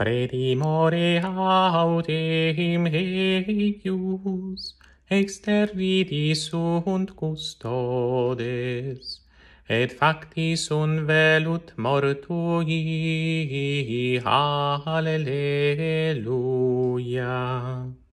Predimore autem heius, extervidi sunt custodes, et facti sunt velut mortui, alleluia.